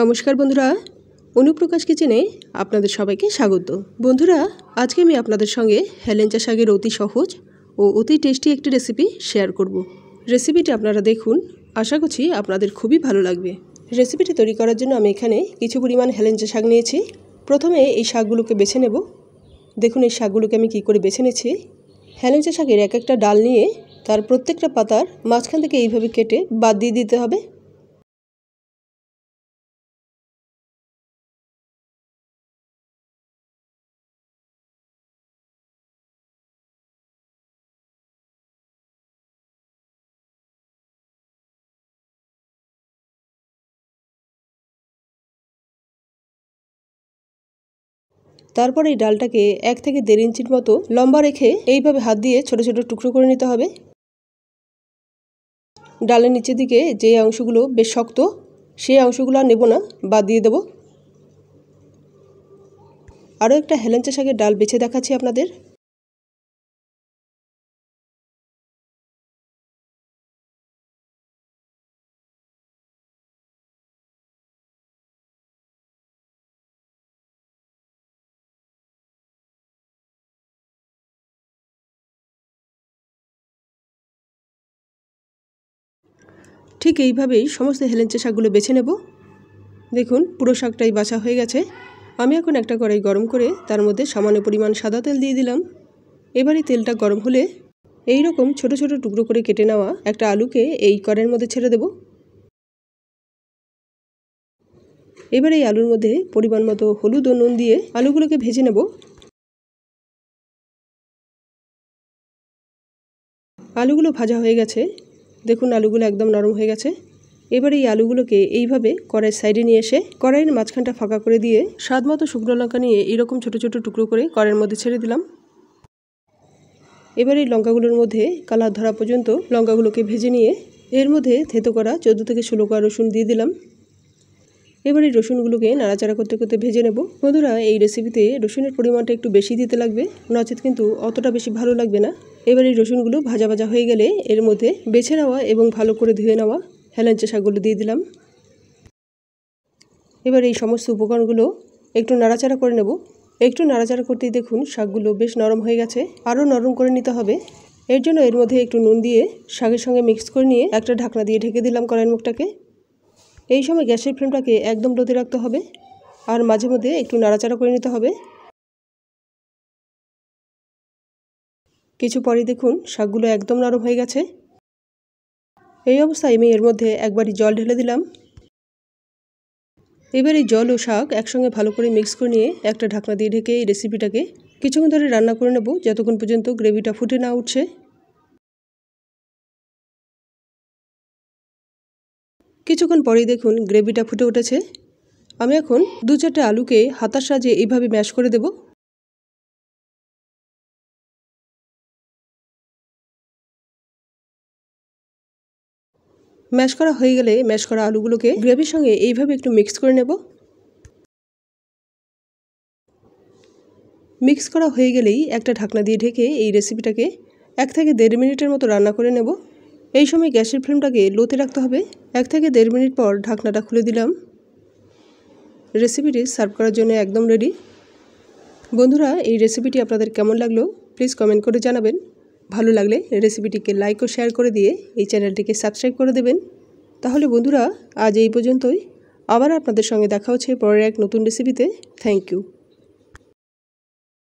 নমস্কার বন্ধুরা অনুপ্রকাশ কিচেনে আপনাদের সবাইকে স্বাগত বন্ধুরা আজকে আমি আপনাদের সঙ্গে হেলেঞ্চা শাকের অতি সহজ ও অতি টেস্টি একটি রেসিপি শেয়ার করব। রেসিপিটি আপনারা দেখুন আশা করছি আপনাদের খুবই ভালো লাগবে রেসিপিটি তৈরি করার জন্য আমি এখানে কিছু পরিমাণ হেলেঞ্চা শাক নিয়েছি প্রথমে এই শাকগুলোকে বেছে নেব দেখুন এই শাকগুলোকে আমি কি করে বেছে নিয়েছি হেলেঞ্চা শাকের এক একটা ডাল নিয়ে তার প্রত্যেকটা পাতার মাঝখান থেকে এইভাবে কেটে বাদ দিয়ে দিতে হবে তারপর এই ডালটাকে এক থেকে দেড় ইঞ্চির মতো লম্বা রেখে এইভাবে হাত দিয়ে ছোট ছোট টুকরো করে নিতে হবে ডালের নিচের দিকে যে অংশগুলো বেশ শক্ত সেই অংশগুলো আর নেব না বাদ দিয়ে দেব আরও একটা হেলেঞ্চা শাকের ডাল বেছে দেখাচ্ছি আপনাদের ঠিক এইভাবেই সমস্ত হেলেঞ্চে শাকগুলো বেছে নেব দেখুন পুরো শাকটাই বাছা হয়ে গেছে আমি এখন একটা কড়াই গরম করে তার মধ্যে সামান্য পরিমাণ সাদা তেল দিয়ে দিলাম এবারে তেলটা গরম হলে এই রকম ছোট ছোট টুকরো করে কেটে নেওয়া একটা আলুকে এই কড়াইয়ের মধ্যে ছেড়ে দেব এবার এই আলুর মধ্যে পরিমাণ মতো হলুদ ও নুন দিয়ে আলুগুলোকে ভেজে নেব আলুগুলো ভাজা হয়ে গেছে দেখুন আলুগুলো একদম নরম হয়ে গেছে এবার এই আলুগুলোকে এইভাবে কড়াইয়ের সাইডে নিয়ে এসে কড়াইয়ের মাঝখানটা ফাঁকা করে দিয়ে স্বাদ মতো শুকনো লঙ্কা নিয়ে এরকম ছোট ছোট টুকরো করে কড়াইয়ের মধ্যে ছেড়ে দিলাম এবার এই লঙ্কাগুলোর মধ্যে কালার ধরা পর্যন্ত লঙ্কাগুলোকে ভেজে নিয়ে এর মধ্যে থেতো করা চোদ্দো থেকে ষোলো করা রসুন দিয়ে দিলাম এবার এই রসুনগুলোকে নাড়াচাড়া করতে করতে ভেজে নেব বন্ধুরা এই রেসিপিতে রসুনের পরিমাণটা একটু বেশি দিতে লাগবে নচেত কিন্তু অতটা বেশি ভালো লাগবে না এবার এই রসুনগুলো ভাজা ভাজা হয়ে গেলে এর মধ্যে বেছে নেওয়া এবং ভালো করে ধুয়ে নেওয়া হেলাঞ্চা শাকগুলো দিয়ে দিলাম এবার এই সমস্ত উপকরণগুলো একটু নাড়াচাড়া করে নেব একটু নাড়াচাড়া করতেই দেখুন শাকগুলো বেশ নরম হয়ে গেছে আরও নরম করে নিতে হবে এর জন্য এর মধ্যে একটু নুন দিয়ে শাকের সঙ্গে মিক্স করে নিয়ে একটা ঢাকনা দিয়ে ঢেকে দিলাম কড়াইয়ের মুখটাকে এই সময় গ্যাসের ফ্লেমটাকে একদম লোতে রাখতে হবে আর মাঝে মধ্যে একটু নাড়াচাড়া করে নিতে হবে কিছু পরে দেখুন শাকগুলো একদম নরম হয়ে গেছে এই অবস্থায় আমি এর মধ্যে একবারই জল ঢেলে দিলাম এবার এই জল ও শাক একসঙ্গে ভালো করে মিক্স করে নিয়ে একটা ঢাকনা দিয়ে ঢেকে এই রেসিপিটাকে কিছুক্ষণ ধরে রান্না করে নেব যতক্ষণ পর্যন্ত গ্রেভিটা ফুটে না উঠছে কিছুক্ষণ পরেই দেখুন গ্রেভিটা ফুটে উঠেছে আমি এখন দু চারটে আলুকে হাতার সাহায্যে এইভাবে ম্যাশ করে দেবো ম্যাশ করা হয়ে গেলে ম্যাশ করা আলুগুলোকে গ্রেভির সঙ্গে এইভাবে একটু মিক্স করে নেব মিক্স করা হয়ে গেলেই একটা ঢাকনা দিয়ে ঢেকে এই রেসিপিটাকে এক থেকে দেড় মিনিটের মতো রান্না করে নেব এই সময় গ্যাসের ফ্লেমটাকে লোতে রাখতে হবে এক থেকে দেড় মিনিট পর ঢাকনাটা খুলে দিলাম রেসিপিটি সার্ভ করার জন্য একদম রেডি বন্ধুরা এই রেসিপিটি আপনাদের কেমন লাগলো প্লিজ কমেন্ট করে জানাবেন ভালো লাগলে রেসিপিটিকে লাইক ও শেয়ার করে দিয়ে এই চ্যানেলটিকে সাবস্ক্রাইব করে দেবেন তাহলে বন্ধুরা আজ এই পর্যন্তই আবার আপনাদের সঙ্গে দেখা হচ্ছে পরের এক নতুন রেসিপিতে থ্যাংক ইউ